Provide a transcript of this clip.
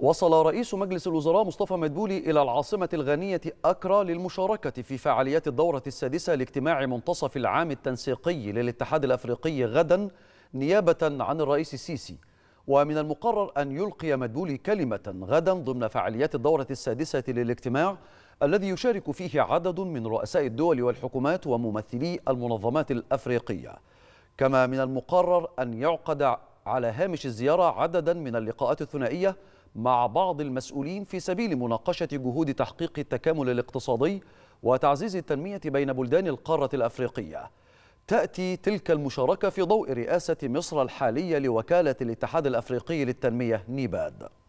وصل رئيس مجلس الوزراء مصطفى مدبولي إلى العاصمة الغانية أكرا للمشاركة في فعاليات الدورة السادسة لاجتماع منتصف العام التنسيقي للاتحاد الأفريقي غدا نيابة عن الرئيس السيسي ومن المقرر أن يلقي مدبولي كلمة غدا ضمن فعاليات الدورة السادسة للاجتماع الذي يشارك فيه عدد من رؤساء الدول والحكومات وممثلي المنظمات الأفريقية كما من المقرر أن يعقد على هامش الزيارة عددا من اللقاءات الثنائية مع بعض المسؤولين في سبيل مناقشة جهود تحقيق التكامل الاقتصادي وتعزيز التنمية بين بلدان القارة الأفريقية تأتي تلك المشاركة في ضوء رئاسة مصر الحالية لوكالة الاتحاد الأفريقي للتنمية نيباد